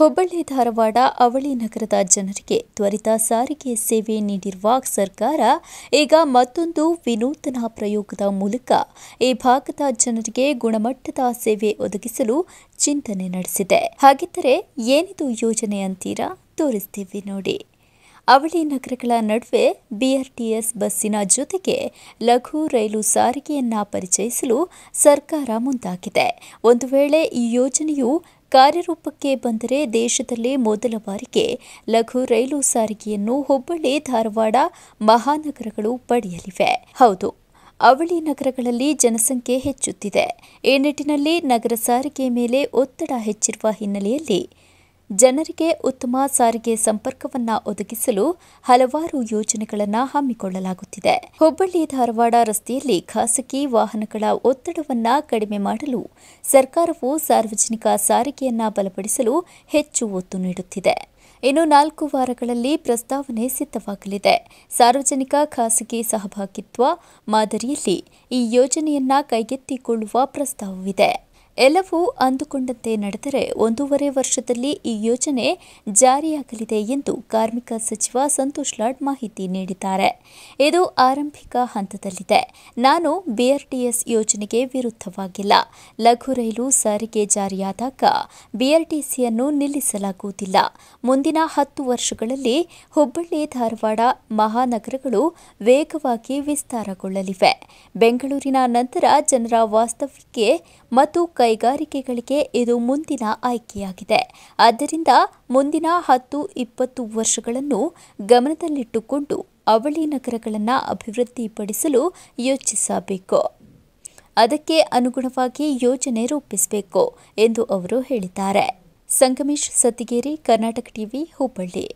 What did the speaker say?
ಹುಬ್ಬಳ್ಳಿ ಧಾರವಾಡ ಅವಳಿ ನಗರದ ಜನರಿಗೆ ತ್ವರಿತ ಸಾರಿಗೆ ಸೇವೆ ನೀಡಿರುವ ಸರ್ಕಾರ ಈಗ ಮತ್ತೊಂದು ವಿನೂತನ ಪ್ರಯೋಗದ ಮೂಲಕ ಈ ಭಾಗದ ಜನರಿಗೆ ಗುಣಮಟ್ಟದ ಸೇವೆ ಒದಗಿಸಲು ಚಿಂತನೆ ನಡೆಸಿದೆ ಹಾಗಿದ್ದರೆ ಏನಿದು ಯೋಜನೆ ಅಂತೀರಾ ತೋರಿಸ್ತೀವಿ ನೋಡಿ ಅವಳಿ ನಗರಗಳ ನಡುವೆ ಬಿಆರ್ಟಿಎಸ್ ಬಸ್ಸಿನ ಜೊತೆಗೆ ಲಘು ರೈಲು ಸಾರಿಗೆಯನ್ನ ಪರಿಚಯಿಸಲು ಸರ್ಕಾರ ಮುಂದಾಗಿದೆ ಒಂದು ವೇಳೆ ಈ ಯೋಜನೆಯು ಕಾರ್ಯರೂಪಕ್ಕೆ ಬಂದರೆ ದೇಶದಲ್ಲೇ ಮೊದಲ ಬಾರಿಗೆ ಲಘು ರೈಲು ಸಾರಿಗೆಯನ್ನು ಹುಬ್ಬಳ್ಳಿ ಧಾರವಾಡ ಮಹಾನಗರಗಳು ಪಡೆಯಲಿವೆ ಹೌದು ಅವಳಿ ನಗರಗಳಲ್ಲಿ ಜನಸಂಖ್ಯೆ ಹೆಚ್ಚುತ್ತಿದೆ ಈ ನಿಟ್ಟಿನಲ್ಲಿ ನಗರ ಸಾರಿಗೆ ಮೇಲೆ ಒತ್ತಡ ಹೆಚ್ಚಿರುವ ಹಿನ್ನೆಲೆಯಲ್ಲಿ ಜನರಿಗೆ ಉತ್ತಮ ಸಾರಿಗೆ ಸಂಪರ್ಕವನ್ನ ಒದಗಿಸಲು ಹಲವಾರು ಯೋಜನೆಗಳನ್ನು ಹಮ್ಮಿಕೊಳ್ಳಲಾಗುತ್ತಿದೆ ಹುಬ್ಬಳ್ಳಿ ಧಾರವಾಡ ರಸ್ತೆಯಲ್ಲಿ ಖಾಸಗಿ ವಾಹನಗಳ ಒತ್ತಡವನ್ನ ಕಡಿಮೆ ಮಾಡಲು ಸರ್ಕಾರವು ಸಾರ್ವಜನಿಕ ಸಾರಿಗೆಯನ್ನ ಬಲಪಡಿಸಲು ಹೆಚ್ಚು ಒತ್ತು ನೀಡುತ್ತಿದೆ ಇನ್ನು ನಾಲ್ಕು ವಾರಗಳಲ್ಲಿ ಪ್ರಸ್ತಾವನೆ ಸಿದ್ಧವಾಗಲಿದೆ ಸಾರ್ವಜನಿಕ ಖಾಸಗಿ ಸಹಭಾಗಿತ್ವ ಮಾದರಿಯಲ್ಲಿ ಈ ಯೋಜನೆಯನ್ನ ಕೈಗೆತ್ತಿಕೊಳ್ಳುವ ಪ್ರಸ್ತಾವವಿದೆ ಎಲ್ಲವೂ ಅಂದುಕೊಂಡಂತೆ ನಡೆದರೆ ಒಂದೂವರೆ ವರ್ಷದಲ್ಲಿ ಈ ಯೋಜನೆ ಜಾರಿಯಾಗಲಿದೆ ಎಂದು ಕಾರ್ಮಿಕ ಸಚಿವ ಸಂತೋಷ್ ಲಾಡ್ ಮಾಹಿತಿ ನೀಡಿದ್ದಾರೆ ಇದು ಆರಂಭಿಕ ಹಂತದಲ್ಲಿದೆ ನಾನು ಬಿಆರ್ಟಿಎಸ್ ಯೋಜನೆಗೆ ವಿರುದ್ಧವಾಗಿಲ್ಲ ಲಘು ರೈಲು ಸಾರಿಗೆ ಜಾರಿಯಾದಾಗ ಬಿಆರ್ಟಿಸಿಯನ್ನು ನಿಲ್ಲಿಸಲಾಗುವುದಿಲ್ಲ ಮುಂದಿನ ಹತ್ತು ವರ್ಷಗಳಲ್ಲಿ ಹುಬ್ಬಳ್ಳಿ ಧಾರವಾಡ ಮಹಾನಗರಗಳು ವೇಗವಾಗಿ ವಿಸ್ತಾರಗೊಳ್ಳಲಿವೆ ಬೆಂಗಳೂರಿನ ನಂತರ ಜನರ ವಾಸ್ತವ್ಯಕ್ಕೆ ಮತ್ತು ಕೈಗಾರಿಕೆಗಳಿಗೆ ಇದು ಮುಂದಿನ ಆಯ್ಕೆಯಾಗಿದೆ ಆದ್ದರಿಂದ ಮುಂದಿನ ಹತ್ತು ಇಪ್ಪತ್ತು ವರ್ಷಗಳನ್ನು ಗಮನದಲ್ಲಿಟ್ಟುಕೊಂಡು ಅವಳಿ ನಗರಗಳನ್ನು ಅಭಿವೃದ್ಧಿಪಡಿಸಲು ಯೋಚಿಸಬೇಕು ಅದಕ್ಕೆ ಅನುಗುಣವಾಗಿ ಯೋಜನೆ ರೂಪಿಸಬೇಕು ಎಂದು ಅವರು ಹೇಳಿದ್ದಾರೆ ಸಂಗಮೇಶ್ ಸತಿಗೇರಿ ಕರ್ನಾಟಕ ಟಿವಿ ಹುಬ್ಬಳ್ಳಿ